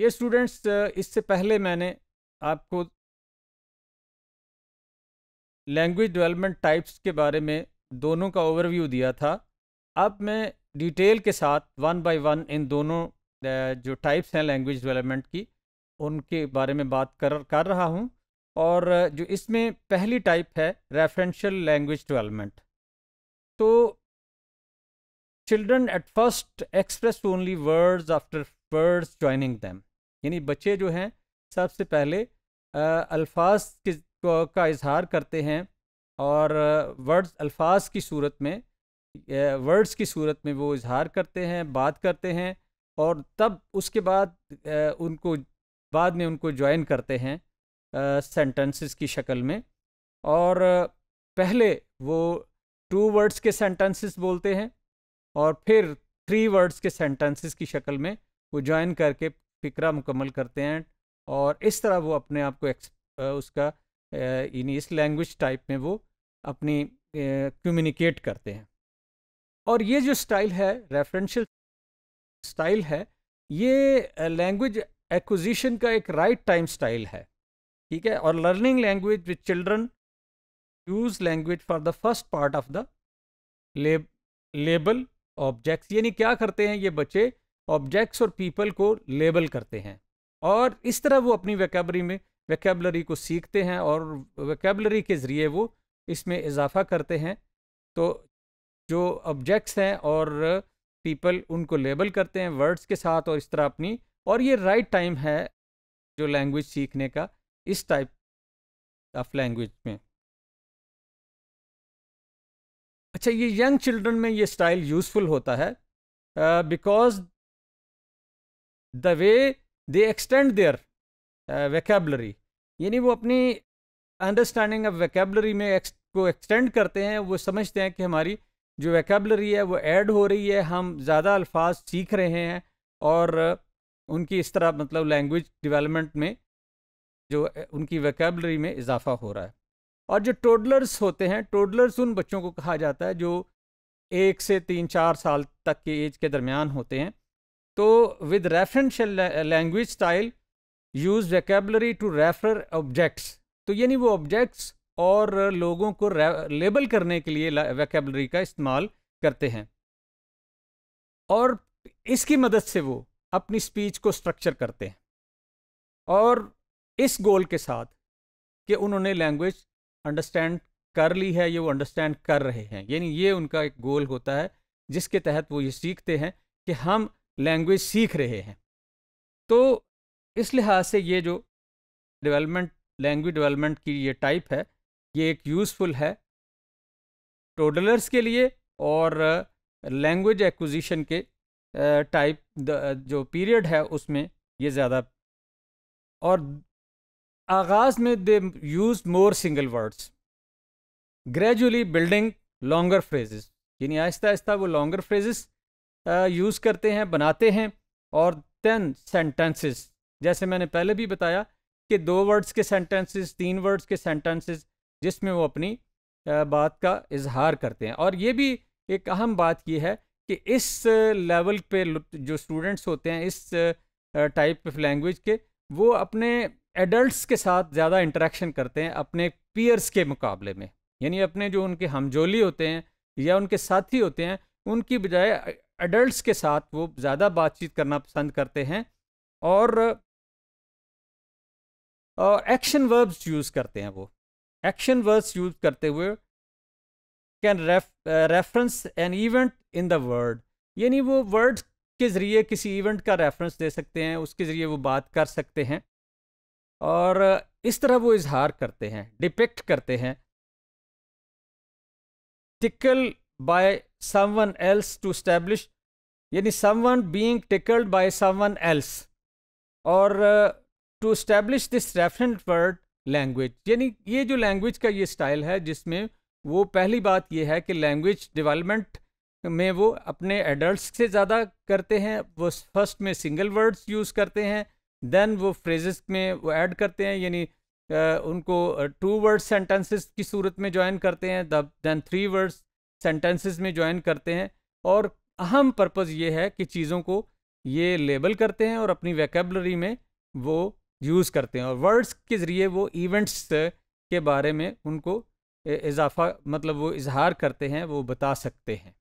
ये स्टूडेंट्स इससे पहले मैंने आपको लैंग्वेज डेवलपमेंट टाइप्स के बारे में दोनों का ओवरव्यू दिया था अब मैं डिटेल के साथ वन बाय वन इन दोनों जो टाइप्स हैं लैंग्वेज डेवलपमेंट की उनके बारे में बात कर कर रहा हूँ और जो इसमें पहली टाइप है रेफरेंशियल लैंग्वेज डेवलपमेंट तो children at first express only words after words joining them यानी बच्चे जो हैं सबसे पहले अल्फाज का इजहार करते हैं और वर्ड्स अल्फाज की सूरत में वर्ड्स की सूरत में वो इजहार करते हैं बात करते हैं और तब उसके बाद उनको बाद में उनको ज्वाइन करते हैं सेंटेंसेस की शक्ल में और पहले वो टू वर्ड्स के सेंटेंसेस बोलते हैं और फिर थ्री वर्ड्स के सेंटेंसेस की शक्ल में वो ज्वाइन करके फिक्रा मुकम्मल करते हैं और इस तरह वो अपने आप को उसका यानी इस लैंग्वेज टाइप में वो अपनी कम्युनिकेट करते हैं और ये जो स्टाइल है रेफरेंशियल स्टाइल है ये लैंग्वेज एक्विजिशन का एक राइट टाइम स्टाइल है ठीक है और learning language with children use language for the first part of the label objects यानी क्या करते हैं ये बच्चे ऑब्जेक्ट्स और पीपल को लेबल करते हैं और इस तरह वो अपनी वैकेबरी में वैकेबलरी को सीखते हैं और वैकेबलरी के ज़रिए वो इसमें इजाफा करते हैं तो जो ऑब्जेक्ट्स हैं और पीपल उनको लेबल करते हैं वर्ड्स के साथ और इस तरह अपनी और ये राइट right टाइम है जो लैंग्वेज सीखने का इस टाइप ऑफ लैंग्वेज में अच्छा ये यंग चिल्ड्रन में ये स्टाइल यूज़फुल होता है because the way they extend their vocabulary यानी वो अपनी अंडरस्टैंडिंग ऑफ वैकेबलरी में एक्स, को एक्सटेंड करते हैं वो समझते हैं कि हमारी जो वैकेबलरी है वो ऐड हो रही है हम ज़्यादा अल्फाज सीख रहे हैं और उनकी इस तरह मतलब लैंग्वेज डिवेलपमेंट में जो उनकी वैकेबलरी में इजाफा हो रहा है और जो टोडलर्स होते हैं टोडलर्स उन बच्चों को कहा जाता है जो एक से तीन चार साल तक के एज के दरमियान होते हैं तो with referential language style use vocabulary to refer objects तो यानी वो ऑब्जेक्ट्स और लोगों को लेबल करने के लिए वैकेबलरी का इस्तेमाल करते हैं और इसकी मदद से वो अपनी स्पीच को स्ट्रक्चर करते हैं और इस गोल के साथ कि उन्होंने लैंग्वेज अंडरस्टैंड कर ली है ये वो अंडरस्टैंड कर रहे हैं यानी ये उनका एक गोल होता है जिसके तहत वो ये सीखते हैं कि हम लैंग्वेज सीख रहे हैं तो इस लिहाज से ये जो डेवलपमेंट लैंग्वेज डेवलपमेंट की ये टाइप है ये एक यूज़फुल है टोडलर्स के लिए और लैंग्वेज uh, एक्विजिशन के टाइप uh, uh, जो पीरियड है उसमें ये ज़्यादा और आगाज़ में they use more single words gradually building longer phrases यानी आहिस्ता आहिस्ता वो लॉन्गर फ्रेजेस यूज़ करते हैं बनाते हैं और देन सेंटेंसेस जैसे मैंने पहले भी बताया कि दो वर्ड्स के सेंटेंसेस तीन वर्ड्स के सेंटेंसेस जिसमें वो अपनी बात का इजहार करते हैं और ये भी एक अहम बात ये है कि इस लेवल पे जो स्टूडेंट्स होते हैं इस टाइप ऑफ लैंग्वेज के वो अपने एडल्ट्स के साथ ज़्यादा इंटरेक्शन करते हैं अपने पीयर्स के मुकाबले में यानी अपने जो उनके हमजोली होते हैं या उनके साथी होते हैं उनकी बजाय एडल्ट्स के साथ वो ज़्यादा बातचीत करना पसंद करते हैं और एक्शन वर्ब्स यूज़ करते हैं वो एक्शन वर्ब्स यूज करते हुए can reference an event in the world यानी वो वर्ड के ज़रिए किसी इवेंट का रेफरेंस दे सकते हैं उसके ज़रिए वो बात कर सकते हैं और इस तरह वो इजहार करते हैं डिपेक्ट करते हैं tickle by someone else to establish यानी someone being tickled by someone else और uh, to establish this referent word language यानी ये जो language का ये style है जिसमें वो पहली बात ये है कि language development में वो अपने adults से ज़्यादा करते हैं वो first में single words use करते हैं देन वो फ्रेजेस में वो ऐड करते हैं यानी उनको टू वर्ड सेंटेंसेस की सूरत में ज्वाइन करते हैं दैन थ्री वर्ड्स सेंटेंसेस में ज्वाइन करते हैं और अहम पर्पज़ ये है कि चीज़ों को ये लेबल करते हैं और अपनी वैकेबलरी में वो यूज़ करते हैं और वर्ड्स के ज़रिए वो इवेंट्स के बारे में उनको इजाफा मतलब वो इजहार करते हैं वो बता सकते हैं